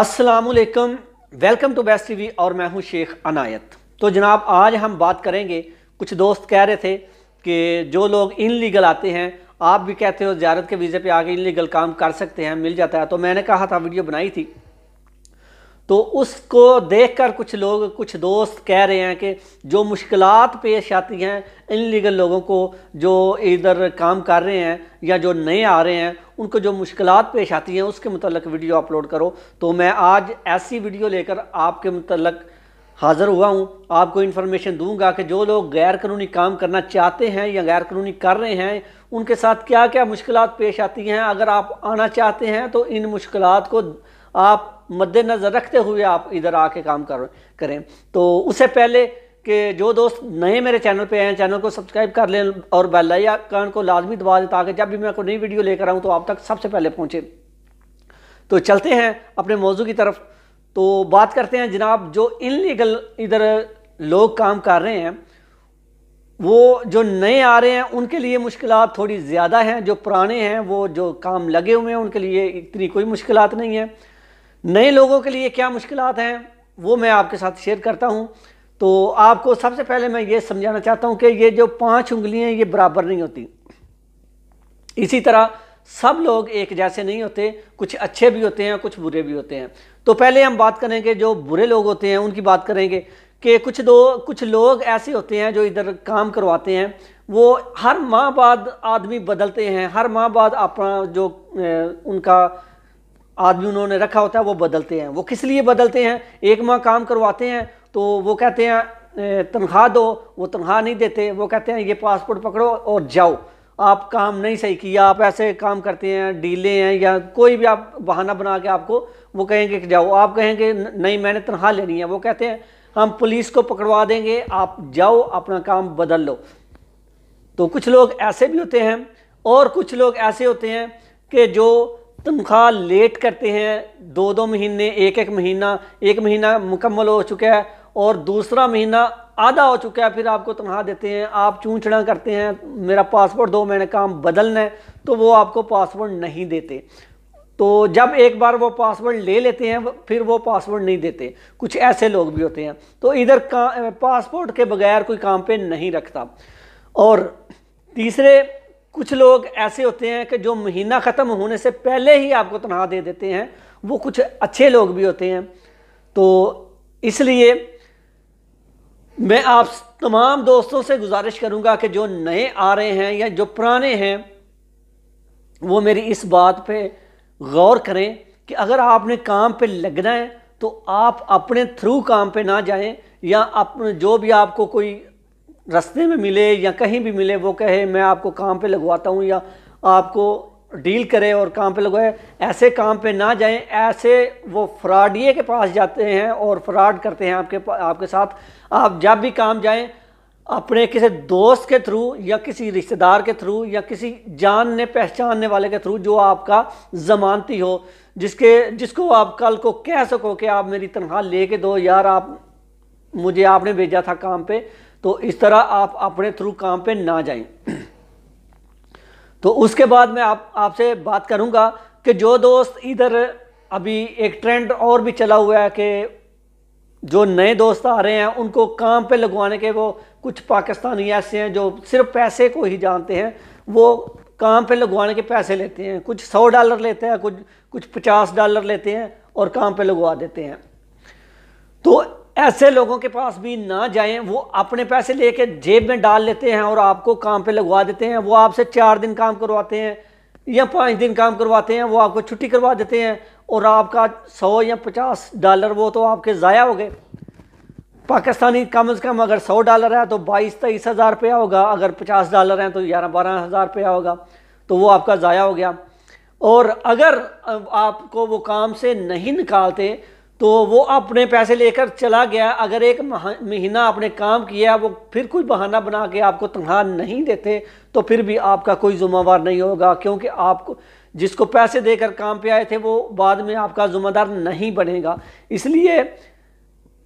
अस्सलाम वालेकुम welcome to best TV और मैं हूं शेख अनायत तो जनाब आज हम बात करेंगे कुछ दोस्त कह रहे थे कि जो लोग इन लीगल आते हैं आप भी कहते हो ज्यारत के वीज़े पे आके इन लीगल काम कर सकते हैं मिल जाता है तो मैंने कहा था वीडियो बनाई थी तो उसको देखकर कुछ लोग कुछ दोस्त कह रहे हैं कि जो मुश्किल पेश आती हैं इन लीगल लोगों को जो इधर काम कर रहे हैं या जो नए आ रहे हैं उनको जो मुश्किल पेश आती हैं उसके मतलब वीडियो अपलोड करो तो मैं आज ऐसी वीडियो लेकर आपके मतलब हाज़र हुआ हूँ आपको इन्फॉर्मेशन दूंगा कि जो लोग गैर कानूनी काम करना चाहते हैं या गैर कानूनी कर रहे हैं उनके साथ क्या क्या मुश्किल पेश आती हैं अगर आप आना चाहते हैं तो इन मुश्किल को आप मद्देनज़र रखते हुए आप इधर आके काम कर करें तो उससे पहले कि जो दोस्त नए मेरे चैनल पे हैं चैनल को सब्सक्राइब कर लें और बेल आइकन को लाजमी दबा दें ताकि जब भी मैं कोई नई वीडियो लेकर आऊँ तो आप तक सबसे पहले पहुँचे तो चलते हैं अपने मौजू की तरफ तो बात करते हैं जनाब जो लीगल इधर लोग काम कर रहे हैं वो जो नए आ रहे हैं उनके लिए मुश्किल थोड़ी ज़्यादा हैं जो पुराने हैं वो जो काम लगे हुए हैं उनके लिए इतनी कोई मुश्किल नहीं है नए लोगों के लिए क्या मुश्किल हैं वो मैं आपके साथ शेयर करता हूँ तो आपको सबसे पहले मैं ये समझाना चाहता हूँ कि ये जो पांच उंगलियाँ ये बराबर नहीं होती इसी तरह सब लोग एक जैसे नहीं होते कुछ अच्छे भी होते हैं कुछ बुरे भी होते हैं तो पहले हम बात करेंगे जो बुरे लोग होते हैं उनकी बात करेंगे कि कुछ दो कुछ लोग ऐसे होते हैं जो इधर काम करवाते हैं वो हर माह बाद आदमी बदलते हैं हर माह बाद अपना जो उनका आदमी उन्होंने रखा होता है वो बदलते हैं वो किस लिए बदलते हैं एक माह काम करवाते हैं तो वो कहते हैं तनख्वाह दो वो तनख्वाह नहीं देते वो कहते हैं ये पासपोर्ट पकड़ो और जाओ आप काम नहीं सही किया आप ऐसे काम करते हैं डीले हैं या कोई भी आप बहाना बना के आपको वो कहेंगे कि जाओ आप कहेंगे नहीं मैंने तनख्वाह लेनी है वो कहते हैं हम पुलिस को पकड़वा देंगे आप जाओ अपना काम बदल लो तो कुछ लोग ऐसे भी होते हैं और कुछ लोग ऐसे होते हैं कि जो तनख्वाह लेट करते हैं दो दो महीने एक एक महीना एक महीना मुकम्मल हो चुका है और दूसरा महीना आधा हो चुका है फिर आपको तनख्वाह देते हैं आप चढ़ा करते हैं मेरा पासपोर्ट दो महीने काम बदलना है तो वो आपको पासपोर्ट नहीं देते तो जब एक बार वो पासवर्ड ले लेते हैं फिर वो पासवर्ड नहीं देते कुछ ऐसे लोग भी होते हैं तो इधर का पासपोर्ट के बगैर कोई काम पे नहीं रखता और तीसरे कुछ लोग ऐसे होते हैं कि जो महीना ख़त्म होने से पहले ही आपको तनख्वाह दे देते हैं वो कुछ अच्छे लोग भी होते हैं तो इसलिए मैं आप तमाम दोस्तों से गुजारिश करूंगा कि जो नए आ रहे हैं या जो पुराने हैं वो मेरी इस बात पे गौर करें कि अगर आपने काम पे लगना है तो आप अपने थ्रू काम पे ना जाएं या आप जो भी आपको कोई रस्ते में मिले या कहीं भी मिले वो कहे मैं आपको काम पे लगवाता हूँ या आपको डील करे और काम पे लगवाए ऐसे काम पे ना जाएं ऐसे वो फ्रॉडिए के पास जाते हैं और फ्रॉड करते हैं आपके आपके साथ आप जब भी काम जाएं अपने किसी दोस्त के थ्रू या किसी रिश्तेदार के थ्रू या किसी जानने पहचानने वाले के थ्रू जो आपका जमानती हो जिसके जिसको आप कल को कह सको कि आप मेरी तनख्वाह ले के दो यार आप मुझे आपने भेजा था काम पर तो इस तरह आप अपने थ्रू काम पे ना जाएं तो उसके बाद मैं आप आपसे बात करूंगा कि जो दोस्त इधर अभी एक ट्रेंड और भी चला हुआ है कि जो नए दोस्त आ रहे हैं उनको काम पे लगवाने के वो कुछ पाकिस्तानी ऐसे हैं जो सिर्फ पैसे को ही जानते हैं वो काम पे लगवाने के पैसे लेते हैं कुछ सौ डॉलर लेते हैं कुछ कुछ पचास डॉलर लेते हैं और काम पे लगवा देते हैं तो ऐसे लोगों के पास भी ना जाएं वो अपने पैसे लेके जेब में डाल लेते हैं और आपको काम पे लगवा देते हैं वो आपसे चार दिन काम करवाते हैं या पाँच दिन काम करवाते हैं वो आपको छुट्टी करवा देते हैं और आपका सौ या पचास डॉलर वो तो आपके ज़ाया हो गए पाकिस्तानी कम अज़ कम अगर सौ डॉलर है तो बाईस तेईस हज़ार रुपया होगा अगर पचास डॉलर हैं तो ग्यारह बारह हज़ार रुपया होगा तो वो आपका ज़ाया हो गया और अगर आपको वो काम से नहीं निकालते तो वो अपने पैसे लेकर चला गया अगर एक महीना आपने काम किया वो फिर कोई बहाना बना के आपको तनख्वाह नहीं देते तो फिर भी आपका कोई जुम्मेवार नहीं होगा क्योंकि आपको जिसको पैसे देकर काम पे आए थे वो बाद में आपका जुम्मेदार नहीं बनेगा इसलिए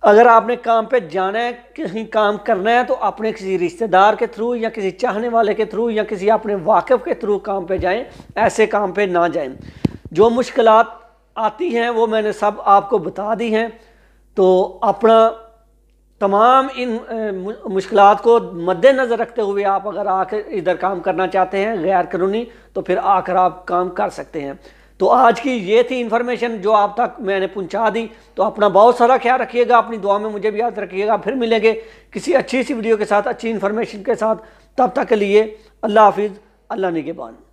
अगर आपने काम पे जाना है कहीं काम करना है तो अपने किसी रिश्तेदार के थ्रू या किसी चाहने वाले के थ्रू या किसी अपने वाकिफ़ के थ्रू काम पे जाएं ऐसे काम पे ना जाएं जो मुश्किलात आती हैं वो मैंने सब आपको बता दी हैं तो अपना तमाम इन मुश्किल को मद्देनज़र रखते हुए आप अगर आकर इधर काम करना चाहते हैं गैर कानूनी तो फिर आकर आप काम कर सकते हैं तो आज की ये थी इन्फॉर्मेशन जो आप तक मैंने पहुंचा दी तो अपना बहुत सारा ख्याल रखिएगा अपनी दुआ में मुझे भी याद रखिएगा फिर मिलेंगे किसी अच्छी सी वीडियो के साथ अच्छी इन्फॉर्मेशन के साथ तब तक के लिए अल्लाह हाफिज़ अल्लाह निगेबान